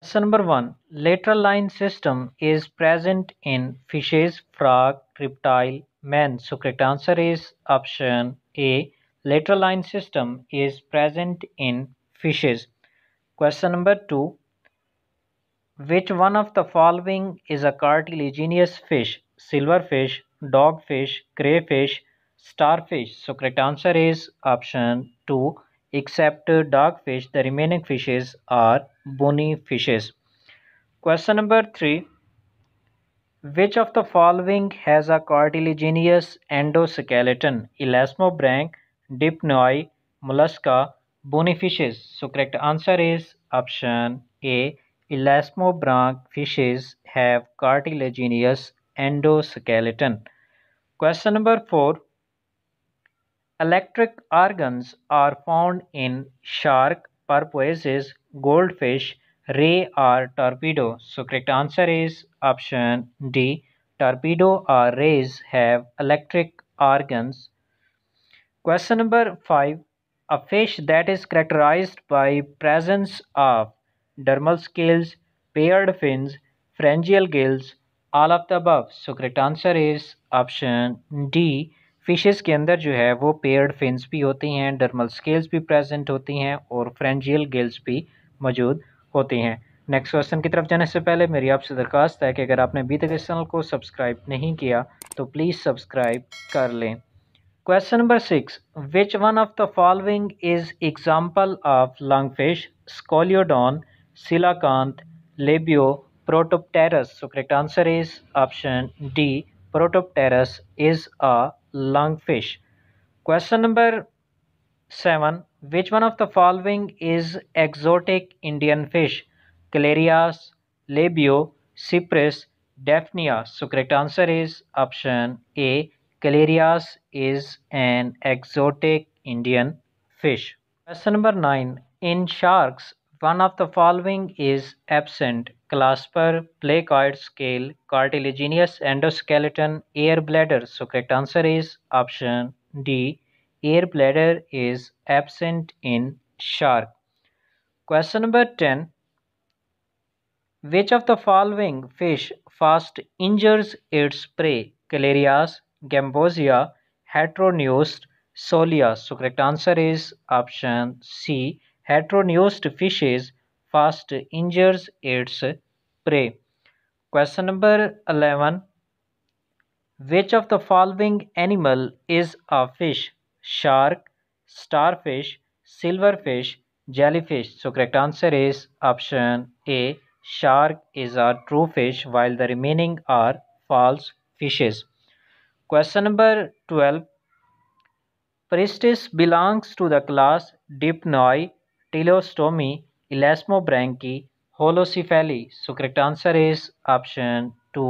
Question number one. Lateral line system is present in fishes, frog, reptile, man. So correct answer is option A. Lateral line system is present in fishes. Question number two. Which one of the following is a cartilaginous fish? Silverfish, dogfish, crayfish, starfish. So correct answer is option two. Except dog fish, the remaining fishes are bony fishes. Question number 3. Which of the following has a cartilaginous endoskeleton? Elasmobranch, dipnoi, mollusca, bony fishes. So correct answer is option A. Elasmobranch fishes have cartilaginous endoskeleton. Question number 4. Electric organs are found in shark, porpoises, goldfish, ray or torpedo. So correct answer is option D. Torpedo or rays have electric organs. Question number 5. A fish that is characterized by presence of dermal scales, paired fins, pharyngeal gills, all of the above. So correct answer is option D. Fishes के अंदर जो है वो paired fins भी होती हैं dermal scales भी present होती हैं और फ्रेंजियल गेल्स भी मौजूद होती हैं नेक्स्ट क्वेश्चन की तरफ जाने से पहले मेरी आपसे दरख्वास्त है कि अगर आपने अभी तक इस चैनल को सब्सक्राइब नहीं किया तो प्लीज़ सब्सक्राइब कर लें question number six which one of the following is example of fish Scoliodon coelacanth Labeo Protopterus so correct answer is option D Protopterus is a lungfish question number 7 which one of the following is exotic indian fish calarias labio cypris daphnia so correct answer is option a calarias is an exotic indian fish question number 9 in sharks one of the following is absent: clasper, placoid scale, cartilaginous endoskeleton, air bladder. So correct answer is option D. Air bladder is absent in shark. Question number 10. Which of the following fish first injures its prey? Calarias, Gambosia, Heteroneus, Solia. So correct answer is option C heteroneous fishes fast injures its prey. Question number 11 Which of the following animal is a fish? Shark, starfish, silverfish, jellyfish. So correct answer is option A. Shark is a true fish while the remaining are false fishes. Question number 12 Pristis belongs to the class Dipnoi Teleostomi Elasmobranchii Holocephali so correct answer is option two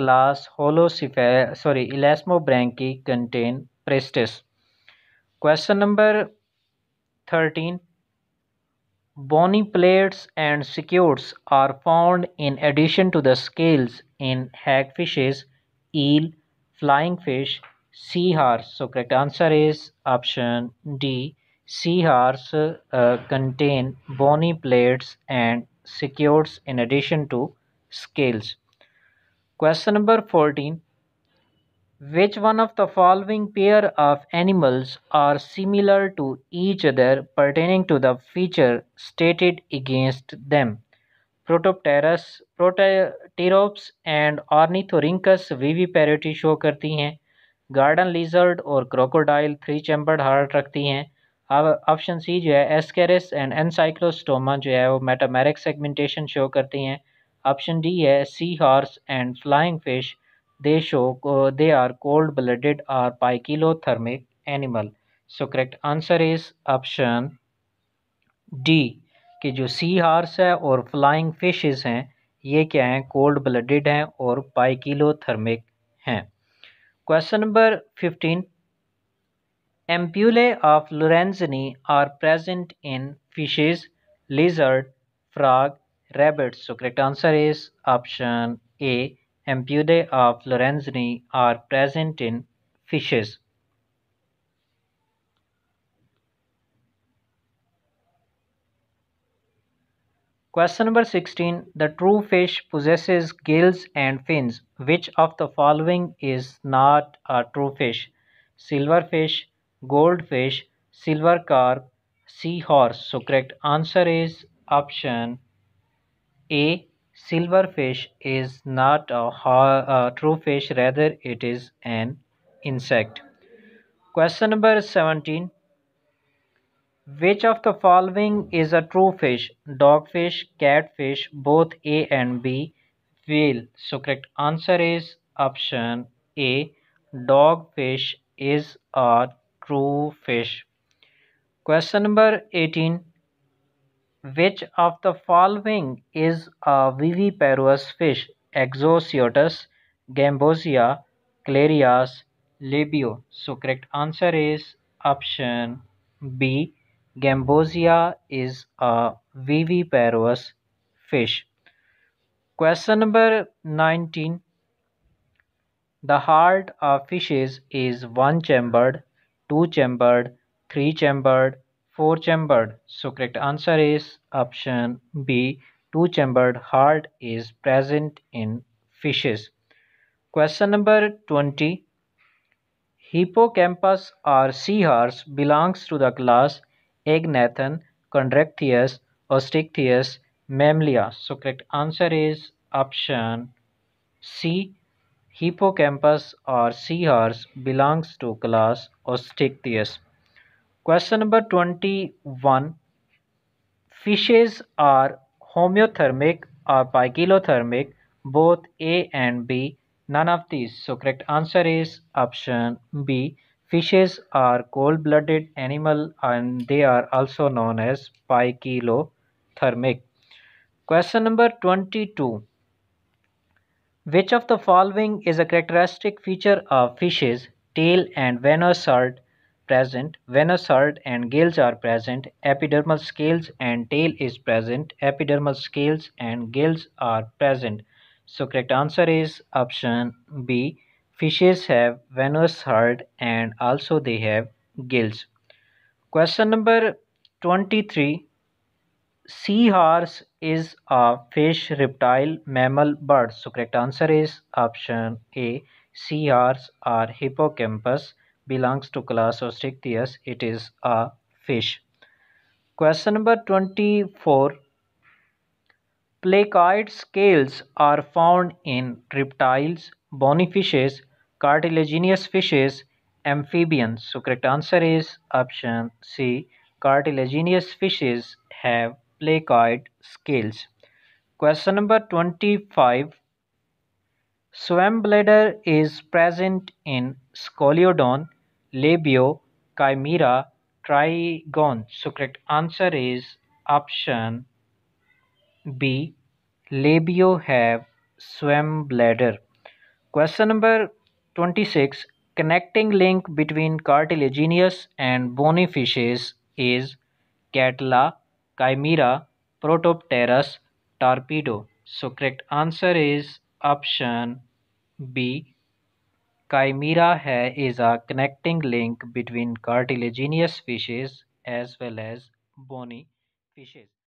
class Holocephali sorry Elasmobranchii contain Pristis question number thirteen bony plates and scutes are found in addition to the scales in hagfishes eel flying fish sea horse so correct answer is option D Seahorse contain bony plates and scutes in addition to scales. Question number 14. Which one of the following pair of animals are similar to each other pertaining to the feature stated against them? Protopterus, Proterops and Ornithorhynchus viviparity show करती हैं garden lizard और crocodile three chambered heart रखती हैं option C जो है Ascaris and ancylostoma जो है वो मेटामेरिक सेगमेंटेशन शो करती हैं ऑप्शन डी है sea horse and flying fish they show they are cold blooded or poikilothermic animal so correct answer is option D कि जो सी हार्स है और फ्लाइंग फिशेस हैं ये क्या हैं कोल्ड ब्लडेड हैं और पाइकिलोथर्मिक हैं question number fifteen Ampullae of Lorenzini are present in fishes, lizard, frog, rabbits. So correct answer is option A. Ampullae of Lorenzini are present in fishes. Question number 16. The true fish possesses gills and fins. Which of the following is not a true fish? Silverfish, goldfish, silver carp, seahorse. So correct answer is option A. Silverfish is not a, a true fish, rather it is an insect. Question number 17. Which of the following is a true fish? Dogfish, catfish, both A and B. Whale. So correct answer is option A. Dogfish is a true fish. Question number 18. Which of the following is a viviparous fish? Exosiotus, Gambosia, Clarias, Labio. So correct answer is option B. Gambosia is a viviparous fish. Question number 19. The heart of fishes is one chambered two chambered three chambered four chambered so correct answer is option B two chambered heart is present in fishes question number twenty Hippocampus or sea horse belongs to the class Agnatha Chondrichthyes Osteichthyes Mammalia so correct answer is option C Hippocampus or seahorse belongs to class Osteichthyes. Question number 21. Fishes are homeothermic or pygilothermic, both A and B. None of these. So correct answer is option B. Fishes are cold-blooded animal and they are also known as pygilothermic. Question number 22. Which of the following is a characteristic feature of fishes? Tail and venous are present, venous heart and gills are present, epidermal scales and tail is present, epidermal scales and gills are present. So correct answer is option B. Fishes have venous heart and also they have gills. Question number 23 Seahorse is a fish, reptile, mammal, bird. So correct answer is option A. Seahorse or hippocampus belongs to class Ostrichthys. It is a fish. Question number 24. Placoid scales are found in reptiles, bony fishes, cartilaginous fishes, amphibians. So correct answer is option C. Cartilaginous fishes have play scales. Question number 25. Swim bladder is present in Scoliodon, Labio, Chimera, Trigon. So correct answer is option B. Labio have swim bladder. Question number 26. Connecting link between cartilaginous and bony fishes is Catla Chimaera Protopterus Torpedo so correct answer is option B Chimaera है is a connecting link between cartilaginous fishes as well as bony fishes